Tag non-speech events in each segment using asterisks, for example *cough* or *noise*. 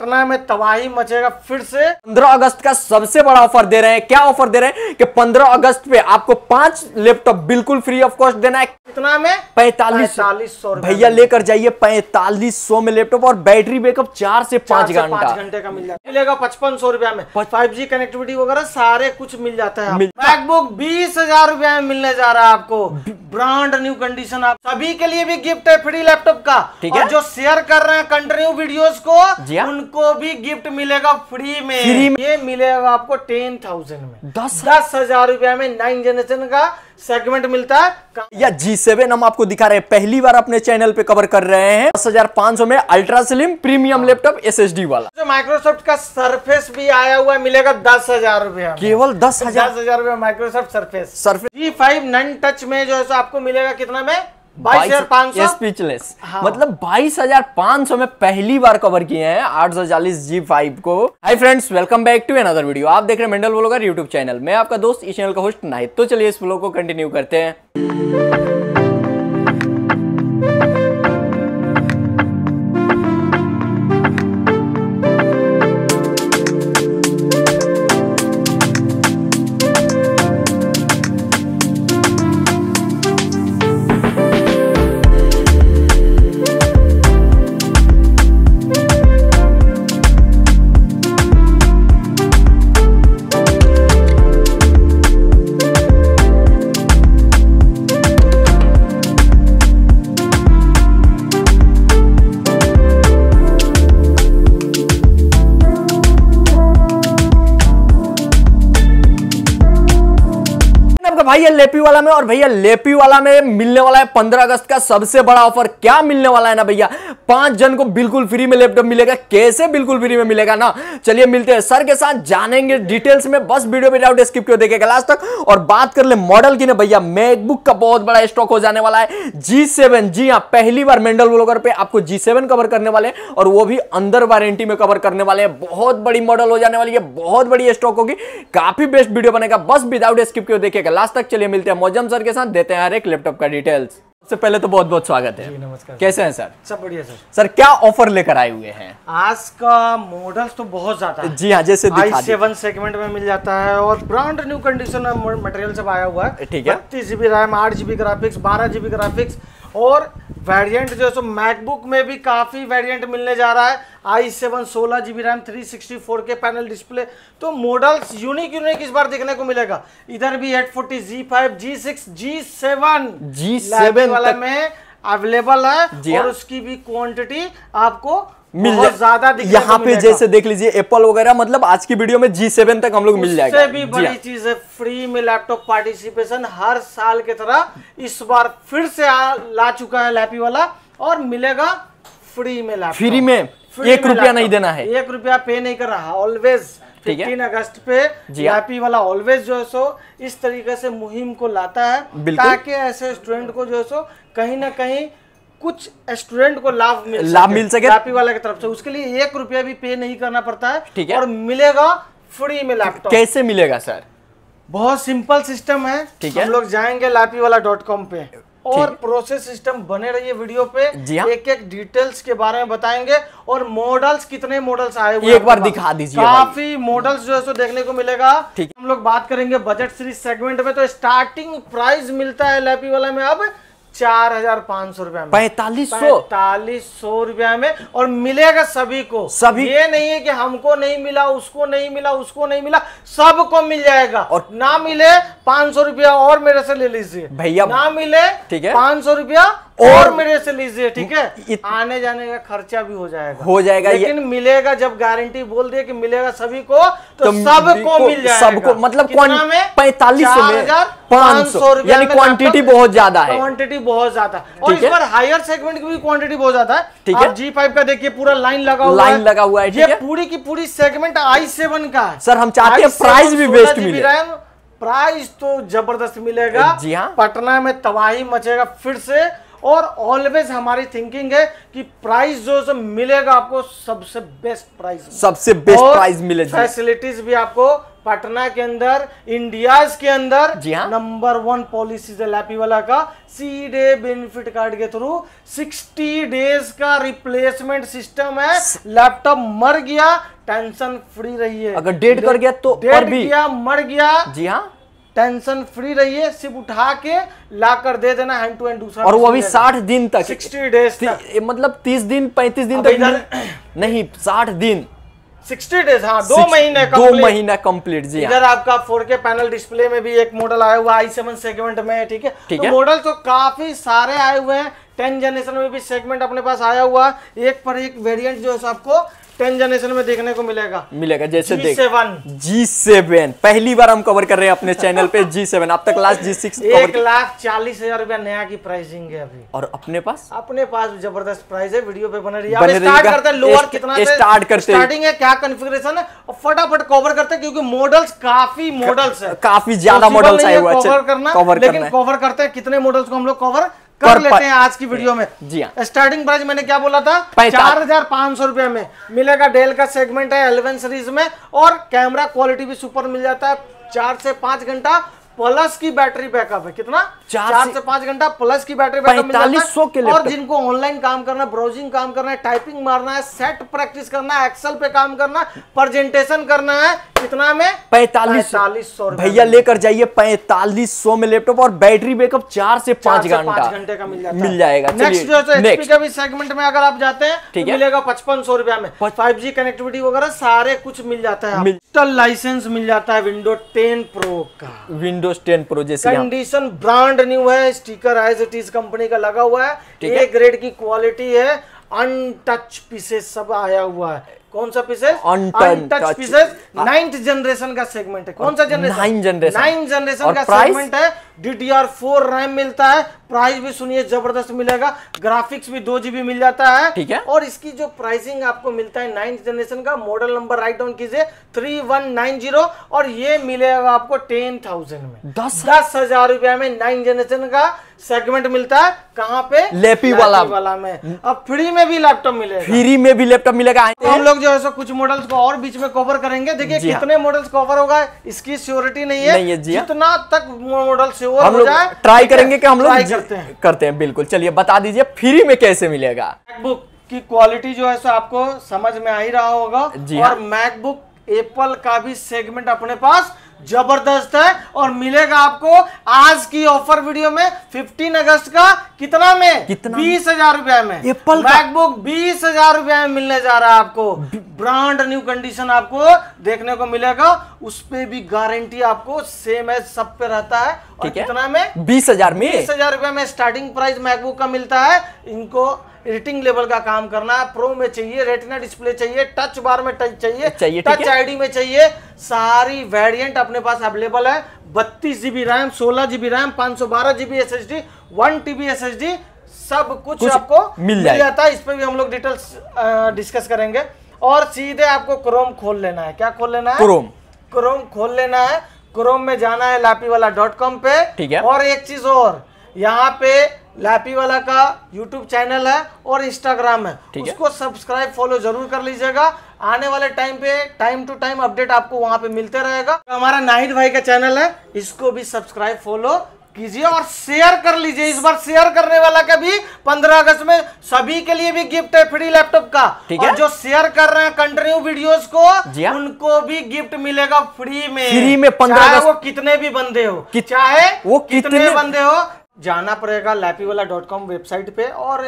पटना में तबाही मचेगा फिर से 15 अगस्त का सबसे बड़ा ऑफर दे रहे हैं क्या ऑफर दे रहे हैं कि 15 अगस्त पे आपको पांच लैपटॉप बिल्कुल फ्री ऑफ कॉस्ट देना है कितना में पैतालीस चालीस सौ भैया लेकर जाइए पैतालीस सौ में लैपटॉप और बैटरी बैकअप चार से पांच घंटे का मिल जाएगा मिलेगा पचपन सौ रूपया में फाइव जी कनेक्टिविटी वगैरह सारे कुछ मिल जाता है मैकबुक बीस हजार रुपया में मिलने जा रहा है आपको ब्रांड न्यू कंडीशन आप सभी के लिए भी गिफ्ट है फ्री लैपटॉप का ठीक है जो शेयर कर रहे हैं कंटिन्यू वीडियो को हाँ। उनको भी गिफ्ट मिलेगा फ्री में फ्री में ये मिलेगा आपको टेन थाउजेंड में दस दस हजार रुपया में नाइन जनरेशन का सेगमेंट मिलता है या जी सेवन हम आपको दिखा रहे हैं पहली बार अपने चैनल पे कवर कर रहे हैं दस हजार पांच सौ में ultra slim premium laptop S S D वाला माइक्रोसॉफ्ट का सरफेस भी आया हुआ मिलेगा दस हजार रूपया केवल दस हजार दस हजार रूपया Microsoft surface surface G five non touch में जो है आपको मिलेगा कितना में स्पीचलेस हाँ। मतलब बाईस हजार सौ में पहली बार कवर किए हैं आठ सौ चालीस जी फाइव को hi friends welcome back to another video आप देख रहे हैं मेंडल ब्लॉगर यूट्यूब चैनल मैं आपका दोस्त इस चैनल का होस्ट नाहित तो चलिए इस ब्लॉग को कंटिन्यू करते हैं भैया लेपी वाला में और भैया लेपी वाला में मिलने वाला है पंद्रह अगस्त का सबसे बड़ा ऑफर क्या मिलने वाला है ना भैया पांच जन को बिल्कुल फ्री में लैपटॉप मिलेगा कैसे बिल्कुल फ्री में मिलेगा ना चलिए मिलते हैं सर के साथ जानेंगे डिटेल्स में बस वीडियो में डाउट स्किप क्यों देखेगा लास्ट तक और बात कर ले मॉडल की ना भैया मैकबुक का बहुत बड़ा स्टॉक हो जाने वाला है जी सेवन जी हाँ पहली बार मेंडल ब्लॉगर पे आपको जी सेवन कवर करने वाले और वो भी अंदर वारंटी में कवर करने वाले हैं बहुत बड़ी मॉडल हो जाने वाली है बहुत बड़ी स्टॉक होगी काफी बेस्ट वीडियो बनेगा बस विदाउट स्किप क्यों देखेगा लास्ट तक चलिए मिलते हैं मोजम सर के साथ देते हैं हर एक लैपटॉप का डिटेल्स सबसे पहले तो बहुत बहुत स्वागत है जी नमस्कार कैसे हैं सर सब बढ़िया सर सर क्या ऑफर लेकर आए हुए हैं आज का मॉडल तो बहुत ज्यादा है जी हाँ जैसे दिखा आई सेवन सेगमेंट में मिल जाता है और ब्रांड न्यू कंडीशन मटेरियल सब आया हुआ है ठीक है बत्तीस जीबी रैम आठ जीबी ग्राफिक्स बारह जीबी ग्राफिक्स और वेरिएंट जो है सो मैकबुक में भी काफ़ी वेरिएंट मिलने जा रहा है आई सेवन सोलह G RAM three sixty four K panel display तो मॉडल्स यूनिक यूनिक इस बार देखने को मिलेगा इधर भी eight forty G five G six G seven G seven वाला में अवेलेबल है और उसकी भी क्वांटिटी आपको मिल ज्यादा यहाँ पे जैसे देख लीजिए एप्पल वगैरह मतलब आज की वीडियो में जी सेवन तक हम लोग मिल जाएगा भी बड़ी हाँ। चीज है फ्री में लैपटॉप पार्टिसिपेशन हर साल की तरह इस बार फिर से आ, ला चुका है लैपी वाला और मिलेगा फ्री में लैपटॉप फ्री में फ्री एक रुपया नहीं देना है एक रुपया पे नहीं कर रहा ऑलवेज तीन अगस्त पे जीआरपी हाँ। वाला ऑलवेज जो है सो इस तरीके से मुहिम को लाता है ताकि ऐसे स्टूडेंट को जो है सो कहीं ना कहीं कुछ स्टूडेंट को लाभ लाभ मिल सके लापी वाला की तरफ से उसके लिए एक रुपया भी पे नहीं करना पड़ता है ठीक है और मिलेगा फ्री में लैपटॉप कैसे मिलेगा सर बहुत सिंपल सिस्टम है ठीक है हम लोग जाएंगे लापी वाला डॉट कॉम पे और प्रोसेस सिस्टम बने रहिए वीडियो पे जी हाँ? एक एक डिटेल्स के बारे में बताएंगे और मॉडल्स कितने मॉडल्स आए हुए एक बार दिखा दीजिए काफी मॉडल्स जो है सो देखने को मिलेगा ठीक हम लोग बात करेंगे बजट सीरीज सेगमेंट में तो स्टार्टिंग प्राइस मिलता है लैपी वाला में अब चार हजार पाँच सौ रुपया पैतालीस सौ पैतालीस सौ रूपया में और मिलेगा सभी को सभी ये नहीं है कि हमको नहीं मिला उसको नहीं मिला उसको नहीं मिला सबको मिल जाएगा और ना मिले पाँच सौ रुपया और मेरे से ले लीजिए भैया ना मिले ठीक है पाँच सौ रुपया और मेरे से लीजिए ठीक है इत... आने जाने का खर्चा भी हो जाएगा हो जाएगा लेकिन ये... मिलेगा जब गारंटी बोल दिए कि मिलेगा सभी को तो, तो सबको मिल जाएगा सबको मतलब पैंतालीस में सौ यानी क्वांटिटी बहुत ज्यादा है क्वांटिटी बहुत ज्यादा और इस बार हायर सेगमेंट की भी क्वांटिटी बहुत ज्यादा है ठीक है जी फाइव का देखिए पूरा लाइन लगा हुआ लाइन लगा हुआ है ये पूरी की पूरी सेगमेंट आई सेवन का है सर हम चाहते हैं प्राइस भी बेस्ट मिले प्राइस तो जबरदस्त मिलेगा जी हाँ पटना में तबाही मचेगा फिर से और ऑलवेज हमारी थिंकिंग है कि प्राइस जो सब मिलेगा आपको सबसे बेस्ट प्राइस सबसे बेस्ट प्राइस मिलेगा फैसिलिटीज भी आपको पटना के अंदर इंडिया के अंदर जी हाँ नंबर वन पॉलिसी है लैपी वाला का सी डे बेनिफिट कार्ड के थ्रू 60 डेज का रिप्लेसमेंट सिस्टम है लैपटॉप मर गया टेंशन फ्री रही है अगर डेट कर गया तो डेट गया मर गया जी हाँ टेंशन फ्री रहिए सिर्फ उठा के ला कर दे देना हैंड टू हैंड दूसरा और वो अभी साठ दिन तक सिक्सटी डेज मतलब तीस दिन पैंतीस दिन तक नहीं साठ दिन सिक्सटी डेज हाँ दो महीने दो महीना कंप्लीट जी हाँ। इधर आपका के पैनल डिस्प्ले में भी एक मॉडल आया हुआ आई सेवन सेगमेंट में ठीक है ठीक तो है मॉडल तो काफी सारे आए हुए हैं टेन जनरेशन में भी सेगमेंट अपने पास आया हुआ एक पर एक वेरिएंट जो है आपको टेन जनरेशन में देखने को मिलेगा मिलेगा जैसे G7. देख G7 पहली बार हम कवर कर रहे हैं अपने चैनल पे जी सेवन अब तक लास्ट जी सिक्स एक लाख चालीस हजार रूपया नया की प्राइसिंग है अभी और अपने पास अपने पास जबरदस्त प्राइस है वीडियो पे बने रही है स्टार्ट करते हैं लोअर कितना स्टार्ट करते स्टार्टिंग है क्या कॉन्फ़िगरेशन है और फटाफट कवर करते हैं क्योंकि मॉडल्स काफी मॉडल्स है काफी ज्यादा मॉडल्स आए हुआ कवर अच्छा, करना लेकिन कवर करते हैं कितने मॉडल्स को हम लोग कवर कर लेते हैं आज की वीडियो में जी हाँ स्टार्टिंग प्राइस मैंने क्या बोला था चार हजार पांच सौ रुपए में मिलेगा डेल का सेगमेंट है एलेवन सीरीज में और कैमरा क्वालिटी भी सुपर मिल जाता है चार से पांच घंटा प्लस की बैटरी बैकअप है कितना चार, चार से पांच घंटा प्लस की बैटरी बैकअप पैंतालीस सौ के और जिनको ऑनलाइन काम करना है ब्राउजिंग काम करना है टाइपिंग मारना है सेट प्रैक्टिस करना है एक्सेल पे काम करना प्रेजेंटेशन करना है कितना में पैतालीस चालीस सौ भैया लेकर जाइए पैंतालीस सौ में लैपटॉप और बैटरी बैकअप चार से पांच घंटा घंटे का मिल जाएगा नेक्स्ट जो है सेगमेंट तो में अगर आप जाते हैं तो मिलेगा पचपन सौ रुपया में फाइव जी कनेक्टिविटी वगैरह सारे कुछ मिल जाता है लाइसेंस तो मिल जाता है विंडो टेन प्रो का विंडो विंडोज 10 प्रो जैसे कंडीशन ब्रांड न्यू है sticker as it is company का लगा हुआ है ए ग्रेड की क्वालिटी है अनटच पीसेस सब आया हुआ है कौन सा pieces untouch pieces ninth generation का सेगमेंट है कौन सा generation nine generation nine generation का सेगमेंट है DDR4 रैम मिलता है प्राइस भी सुनिए जबरदस्त मिलेगा ग्राफिक्स भी दो जीबी मिल जाता है ठीक है और इसकी जो प्राइसिंग आपको मिलता है नाइन्थ जनरेशन का मॉडल नंबर राइट डाउन कीजिए थ्री वन नाइन जीरो और ये मिलेगा आपको टेन थाउजेंड में दस दस हजार रुपया में नाइन जनरेशन का सेगमेंट मिलता है कहाँ पे लेपी वाला वाला में अब फ्री में भी लैपटॉप मिलेगा फ्री में भी लैपटॉप मिलेगा तो हम लोग जो है सो कुछ मॉडल्स को और बीच में कवर करेंगे देखिए हाँ। कितने मॉडल्स कवर होगा इसकी श्योरिटी नहीं है हाँ। जितना तक मॉडल हम लोग ट्राई करेंगे कि हम लोग करते हैं करते हैं बिल्कुल चलिए बता दीजिए फ्री में कैसे मिलेगा मैकबुक की क्वालिटी जो है सो आपको समझ में आ ही रहा होगा जी और मैकबुक हाँ। एप्पल का भी सेगमेंट अपने पास जबरदस्त है और मिलेगा आपको आज की ऑफर वीडियो में 15 अगस्त का कितना में कितना बीस हजार रुपया में एप्पल मैकबुक बीस हजार रुपया में मिलने जा रहा है आपको ब्रांड न्यू कंडीशन आपको देखने को मिलेगा उस पर भी गारंटी आपको सेम है सब पे रहता है और कितना है? में बीस हजार में बीस हजार रुपया में स्टार्टिंग प्राइस मैकबुक का मिलता है इनको एडिटिंग लेवल का काम करना है प्रो में चाहिए रेटिना डिस्प्ले चाहिए टच बार में टच चाहिए, चाहिए टच आईडी में चाहिए सारी वेरिएंट अपने पास अवेलेबल है बत्तीस जीबी रैम सोलह जीबी रैम पांच सौ बारह GB S H D one TB S H D सब कुछ, कुछ आपको मिल जाता है इस पर भी हम लोग डिटेल्स डिस्कस करेंगे और सीधे आपको क्रोम खोल लेना है क्या खोल लेना है क्रोम क्रोम खोल लेना है क्रोम में जाना है लापी वाला डॉट कॉम पे ठीक है और एक चीज और यहाँ पे लैपी वाला का यूट्यूब चैनल है और इंस्टाग्राम है उसको सब्सक्राइब फॉलो जरूर कर लीजिएगा आने वाले टाइम पे टाइम टू टाइम अपडेट आपको वहाँ पे मिलते रहेगा तो हमारा नाहिद भाई का चैनल है इसको भी सब्सक्राइब फॉलो कीजिए और शेयर कर लीजिए इस बार शेयर करने वाला का भी 15 अगस्त में सभी के लिए भी गिफ्ट है फ्री लैपटॉप का ठीक है जो शेयर कर रहे हैं कंटिन्यू वीडियोस को हाँ। उनको भी गिफ्ट मिलेगा फ्री में फ्री में 15 अगस्त वो कितने भी बंदे हो कि... चाहे वो कितने, कितने बंदे हो जाना पड़ेगा लैपी वाला डॉट कॉम वेबसाइट पे और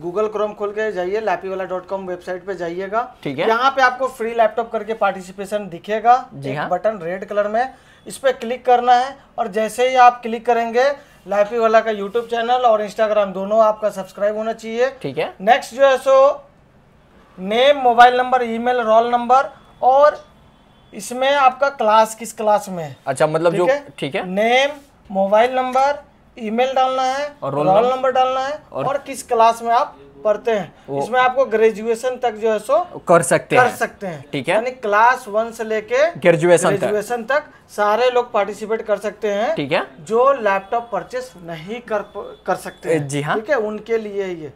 गूगल क्रोम खोल के जाइए लैपी वाला डॉट कॉम वेबसाइट पे जाइएगा ठीक है यहाँ पे आपको फ्री लैपटॉप करके पार्टिसिपेशन दिखेगा एक हाँ। बटन रेड कलर में इस पर क्लिक करना है और जैसे ही आप क्लिक करेंगे लैपी वाला का यूट्यूब चैनल और इंस्टाग्राम दोनों आपका सब्सक्राइब होना चाहिए ठीक है नेक्स्ट जो है सो name mobile number E roll number और इसमें आपका क्लास किस क्लास में है अच्छा मतलब जो ठीक है नेम मोबाइल नंबर ईमेल डालना है और रोल, नंबर डालना है और, और किस क्लास में आप पढ़ते हैं इसमें आपको ग्रेजुएशन तक जो है सो कर सकते कर सकते हैं ठीक है यानी क्लास वन से लेके ग्रेजुएशन ग्रेजुएशन तक।, तक सारे लोग पार्टिसिपेट कर सकते हैं ठीक है जो लैपटॉप परचेस नहीं कर कर सकते हैं जी हाँ ठीक है उनके लिए ये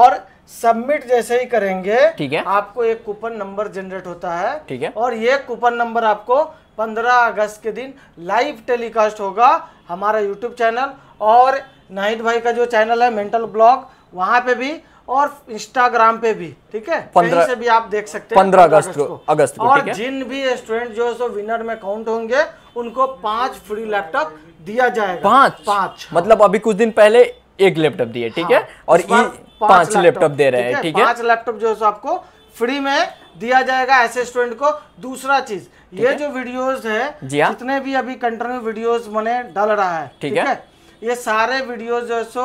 और सबमिट जैसे ही करेंगे ठीक है आपको एक कूपन नंबर जनरेट होता है ठीक है और ये कूपन नंबर आपको 15 अगस्त के दिन लाइव टेलीकास्ट होगा हमारा यूट्यूब चैनल और नाहिद भाई का जो चैनल है मेंटल ब्लॉग वहाँ पे भी और इंस्टाग्राम पे भी ठीक है पंद्रह से भी आप देख सकते हैं पंद्रह अगस्त को अगस्त को और जिन भी स्टूडेंट जो है सो विनर में काउंट होंगे उनको पांच फ्री लैपटॉप दिया जाएगा पांच पांच हाँ। मतलब अभी कुछ दिन पहले एक लैपटॉप दिए ठीक है हाँ, और पांच लैपटॉप दे रहे हैं ठीक है पांच लैपटॉप जो है सो आपको फ्री में दिया जाएगा ऐसे स्टूडेंट को दूसरा चीज ये जो वीडियोस है हाँ। जितने भी अभी कंटिन्यू वीडियोस मैंने डाल रहा है ठीक है ये सारे वीडियो जो सो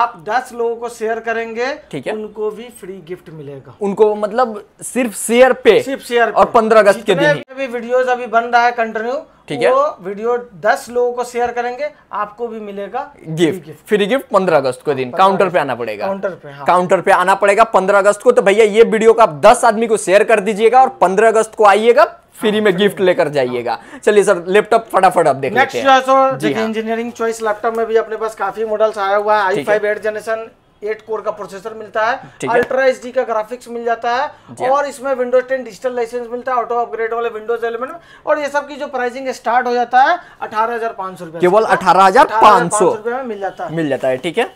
आप 10 लोगों को शेयर करेंगे ठीक है उनको भी फ्री गिफ्ट मिलेगा उनको मतलब सिर्फ शेयर पे सिर्फ शेयर और 15 अगस्त के दिन भी वीडियोस अभी बन रहा है कंटिन्यू ठीक है वो वीडियो 10 लोगों को शेयर करेंगे आपको भी मिलेगा गिफ्ट फ्री गिफ्ट 15 अगस्त को दिन काउंटर पे आना पड़ेगा काउंटर पे हाँ। काउंटर पे आना पड़ेगा 15 अगस्त को तो भैया ये वीडियो का आप 10 आदमी को शेयर कर दीजिएगा और 15 अगस्त को आइएगा फ्री में हाँ, गिफ्ट लेकर जाइएगा चलिए सर लैपटॉप फटाफट आप देखिए इंजीनियरिंग चॉइस लैपटॉप में भी अपने पास काफी मॉडल्स आया हुआ है i five eight generation eight core का प्रोसेसर मिलता है अल्ट्रा एच का ग्राफिक्स मिल जाता है हाँ। और इसमें विंडोज टेन डिजिटल लाइसेंस मिलता है ऑटो अपग्रेड वाले विंडोज एलेवन और ये सब की जो प्राइसिंग स्टार्ट हो जाता है अठारह हजार पांच सौ रुपए केवल अठारह हजार पांच सौ रुपए में मिल जाता है मिल जाता है ठीक है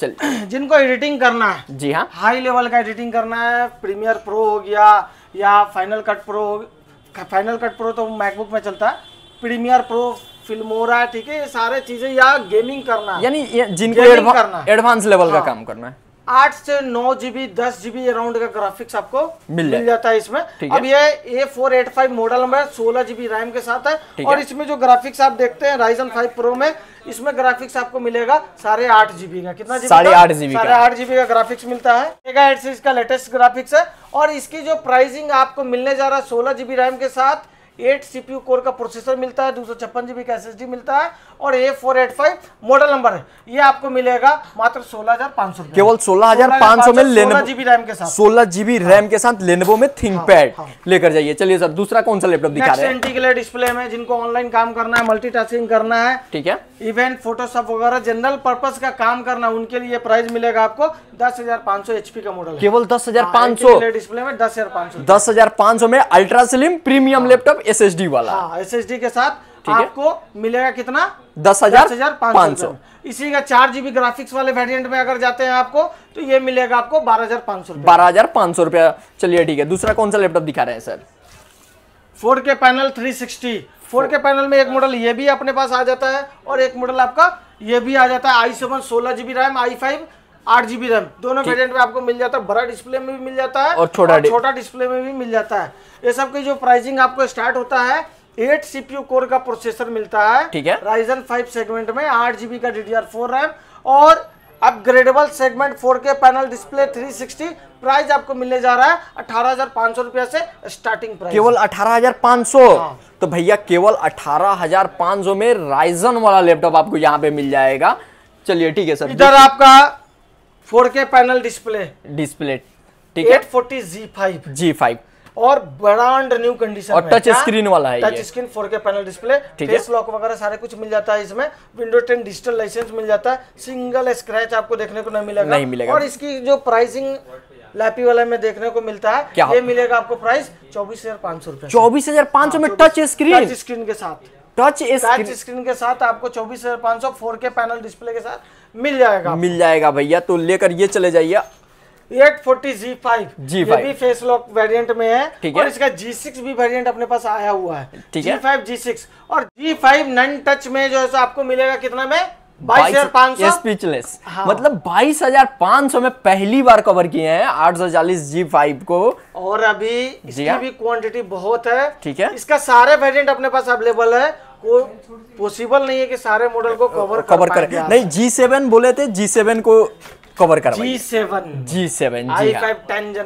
चल *clears throat* जिनको एडिटिंग करना है जी हाँ हाई लेवल का एडिटिंग करना है प्रीमियर प्रो हो गया या final cut pro final cut pro तो मैकबुक में चलता है प्रीमियर प्रो फिल्मोरा ठीक है ये सारे चीजें या गेमिंग करना यानी जिनको एडवांस लेवल हाँ। का काम करना है आठ से नौ जीबी दस जीबी अराउंड का ग्राफिक्स आपको मिल, मिल जाता है इसमें अब यह A four eight five model में सोलह जीबी रैम के साथ है और इसमें जो ग्राफिक्स आप देखते हैं राइजन फाइव प्रो में इसमें ग्राफिक्स आपको मिलेगा साढ़े आठ जीबी का कितना साढ़े आठ जीबी साढ़े आठ जीबी का ग्राफिक्स मिलता है इसका लेटेस्ट ग्राफिक्स है और इसकी जो प्राइसिंग आपको मिलने जा रहा है सोलह जीबी रैम के साथ एट सी कोर का प्रोसेसर मिलता है दो सौ छप्पन जीबी का एस मिलता है और A four eight five model number है ये आपको मिलेगा मात्र सोलह हजार पाँच सौ केवल सोलह हजार पाँच सौ में लेनोवो जीबी रैम के साथ सोलह जीबी हाँ। रैम के साथ लेनोवो में थिंक हाँ, पैड हाँ। लेकर जाइए चलिए सर दूसरा कौन सा लैपटॉप दिखा रहे हैं डिस्प्ले में जिनको ऑनलाइन काम करना है मल्टीटास्किंग करना है ठीक है इवेंट फोटोशॉप वगैरह जनरल पर्पज का काम करना उनके लिए प्राइस मिलेगा आपको दस हजार पाँच सौ एचपी का मॉडल केवल दस हजार पाँच सौ डिस्प्ले में दस हजार पाँच सौ दस हजार पाँच सौ में ultra slim premium laptop S S D वाला एस एस डी के साथ आपको मिलेगा कितना दस हजार दस हजार पाँच सौ इसी का चार जीबी ग्राफिक्स वाले वेरिएंट में अगर जाते हैं आपको तो ये मिलेगा आपको बारह हजार पाँच सौ बारह हजार पाँच सौ रुपया चलिए ठीक है दूसरा कौन सा लैपटॉप दिखा रहे हैं sir four K panel three sixty four K panel में एक मॉडल ये भी अपने पास आ जाता है और एक मॉडल आपका ये भी आ जाता है आई सेवन सोलह जीबी रैम आई फाइव आठ जीबी रैम दोनों वेरियंट में आपको मिल जाता है बड़ा डिस्प्ले में भी मिल जाता है और छोटा छोटा डिस्प्ले में भी मिल जाता है ये सब की जो प्राइसिंग आपको स्टार्ट होता है एट सीपीयू कोर का प्रोसेसर मिलता है ठीक है राइजन फाइव सेगमेंट में आठ जीबी का डी फोर रैम और upgradable segment 4K panel display 360 price आपको मिलने जा रहा है अठारह हजार पाँच सौ रुपया से स्टार्टिंग प्राइस केवल अठारह हजार पाँच सौ हाँ। तो भैया केवल अठारह हजार पाँच सौ में राइजन वाला लैपटॉप आपको यहाँ पे मिल जाएगा चलिए ठीक है सर इधर आपका four K panel display display ठीक है forty G five G five और ब्रांड न्यू कंडीशन और टच स्क्रीन वाला है टच स्क्रीन के पैनल डिस्प्ले फेस लॉक वगैरह सारे कुछ मिल जाता है इसमें विंडो टेन डिजिटल लाइसेंस मिल जाता है सिंगल स्क्रैच आपको देखने को नहीं मिलेगा नहीं मिलेगा और इसकी जो प्राइसिंग लैपी वाले में देखने को मिलता है क्या ये मिलेगा आपको प्राइस चौबीस हजार पांच सौ चौबीस हजार पांच सौ में टच स्क्रीन स्क्रीन के साथ टच स्क्रीन के साथ आपको चौबीस हजार पांच सौ फोर के पैनल डिस्प्ले के साथ मिल जाएगा मिल जाएगा भैया तो लेकर ये चले जाइए eight forty G five G five भी फेस लॉक वेरिएंट में है ठीक है और इसका जी सिक्स भी वेरिएंट अपने पास आया हुआ है ठीक है जी फाइव जी सिक्स और जी फाइव नन टच में जो है आपको मिलेगा कितना में स्पीचलेस हाँ। मतलब बाईस हजार सौ में पहली बार कवर किए हैं आठ सौ चालीस जी फाइव को और अभी इसकी हाँ। भी क्वांटिटी बहुत है ठीक है इसका सारे वेरिएंट अपने पास अवेलेबल है को पॉसिबल नहीं है कि सारे मॉडल को कवर कवर करें नहीं जी सेवन बोले थे जी सेवन को कवर जी हाँ।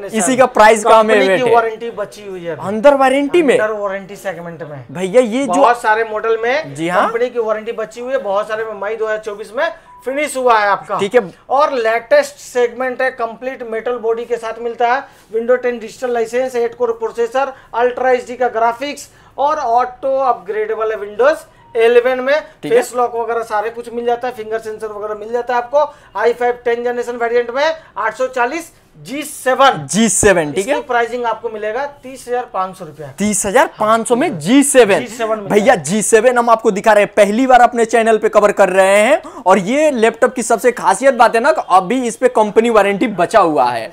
इसी का प्राइस का हमें वारंटी बची हुई है अंदर वारंटी में अंदर वारंटी सेगमेंट में भैया ये जो बहुत सारे मॉडल में जी हाँ कंपनी की वारंटी बची हुई है बहुत सारे में मई दो में फिनिश हुआ है आपका ठीक है और लेटेस्ट सेगमेंट है कंप्लीट मेटल बॉडी के साथ मिलता है window 10 digital licence eight core processor ultra H का ग्राफिक्स और ऑटो अपग्रेडेबल है विंडोज इलेवन में फेस लॉक वगैरह सारे कुछ मिल जाता है फिंगर सेंसर वगैरह मिल जाता है आपको i five ten generation variant में आठ सौ चालीस जी सेवन जी सेवन ठीक है प्राइसिंग आपको मिलेगा तीस हजार पांच सौ रुपया तीस हजार पांच सौ में जी सेवन भैया जी सेवन हम आपको दिखा रहे हैं पहली बार अपने चैनल पे कवर कर रहे हैं और ये लैपटॉप की सबसे खासियत बात है ना कि अभी इस पे कंपनी वारंटी बचा हुआ है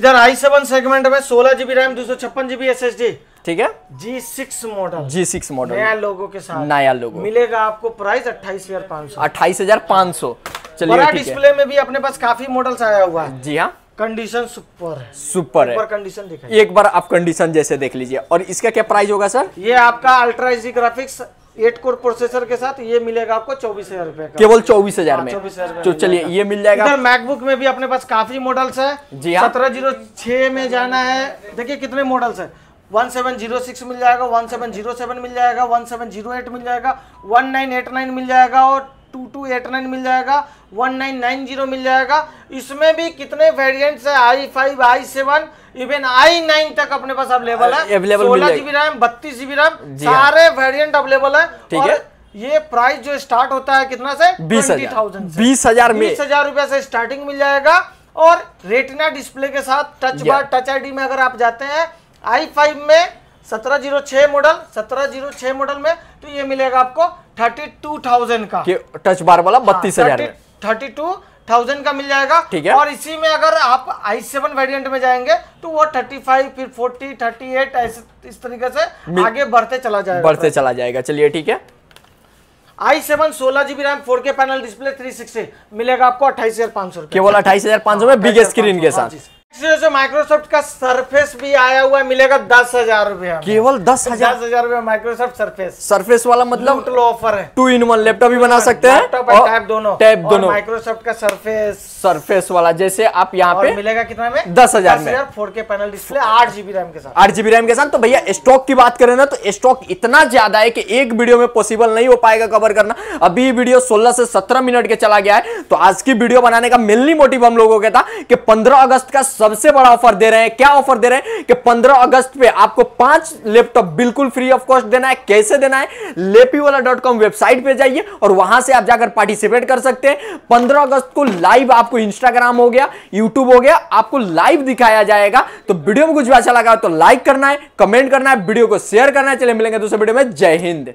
इधर आई सेवन सेगमेंट में सोलह जीबी रैम दो सौ छप्पन जीबी एस एस डी ठीक है G six model G six model नया लोगों के साथ नया लोगो मिलेगा आपको प्राइस अट्ठाईस हजार पाँच सौ अट्ठाईस हजार पाँच सौ चलिए डिस्प्ले में भी अपने पास काफी मॉडल्स आया हुआ है जी हाँ कंडीशन सुपर है सुपर है कंडीशन दिखाई एक बार आप कंडीशन जैसे देख लीजिए और इसका क्या प्राइस होगा सर ये आपका ultra AC graphics eight core processor के साथ ये मिलेगा आपको चौबीस हजार रूपए केवल चौबीस हजार में हाँ, चौबीस हजार तो चलिए ये मिल जाएगा इधर मैकबुक में भी अपने पास काफी मॉडल्स है जी हाँ। सत्रह जीरो छह में जाना है देखिए कितने मॉडल्स है वन सेवन जीरो सिक्स मिल जाएगा वन सेवन जीरो सेवन मिल जाएगा वन सेवन जीरो एट मिल जाएगा वन नाइन एट नाइन मिल जाएगा और टू टू एट नाइन मिल जाएगा वन नाइन नाइन जीरो मिल जाएगा इसमें भी कितने वेरिएंट्स है i five i seven even i nine तक अपने पास अवेलेबल है सोलह जीबी रैम बत्तीस जीबी रैम हाँ। सारे वेरियंट अवेलेबल है ठीक है ये प्राइस जो स्टार्ट होता है कितना से बीस थाउजेंड बीस हजार बीस हजार रुपया से स्टार्टिंग मिल जाएगा और रेटना डिस्प्ले के साथ टच बार टच आईडी में अगर आप जाते हैं आई फाइव में सत्रह जीरो छह मॉडल सत्रह जीरो छह मॉडल में तो ये मिलेगा आपको थर्टी टू थाउजेंड का टच बार वाला हाँ, बत्तीस हजार थर्टी टू थाउजेंड का मिल जाएगा ठीक है और इसी में अगर आप आई सेवन वेरियंट में जाएंगे तो वो थर्टी फाइव फिर फोर्टी थर्टी एट ऐसे इस तरीके से आगे बढ़ते चला जाएगा बढ़ते चला जाएगा चलिए ठीक है आई सेवन सोलह GB RAM four K panel display three sixty मिलेगा आपको अट्ठाईस हजार पांच सौ केवल अट्ठाईस हजार पांच सौ में बिग हाँ, स्क्रीन के साथ हाँ, जैसे माइक्रोसॉफ्ट का सरफेस भी आया हुआ मिलेगा दस हजार रूपया केवल दस हजार दस हजार रूपया माइक्रोसॉफ्ट सरफेस सरफेस वाला मतलब ऑफर है टू इन वन लैपटॉप भी बना सकते हैं टैब दोनों टैब दोनों माइक्रोसॉफ्ट का सरफेस सरफेस वाला जैसे आप यहाँ पे मिलेगा कितना में दस हजार में फोर के पैनल डिस्प्ले आठ जीबी रैम के साथ आठ जीबी रैम के साथ तो भैया स्टॉक की बात करें ना तो स्टॉक इतना ज्यादा है कि एक वीडियो में पॉसिबल नहीं हो पाएगा कवर करना अभी वीडियो सोलह से सत्रह मिनट के चला गया है तो आज की वीडियो बनाने का मेनली मोटिव हम लोगों के था कि पंद्रह अगस्त का सबसे बड़ा ऑफर दे रहे हैं क्या ऑफर दे रहे हैं कि पंद्रह अगस्त पे आपको पांच लैपटॉप बिल्कुल फ्री ऑफ कॉस्ट देना है कैसे देना है लेपी वेबसाइट पे जाइए और वहां से आप जाकर पार्टिसिपेट कर सकते हैं पंद्रह अगस्त को लाइव आपको आपको इंस्टाग्राम हो गया यूट्यूब हो गया आपको लाइव दिखाया जाएगा तो वीडियो में कुछ भी अच्छा लगा तो लाइक करना है कमेंट करना है वीडियो को शेयर करना है चले मिलेंगे दूसरे वीडियो में जय हिंद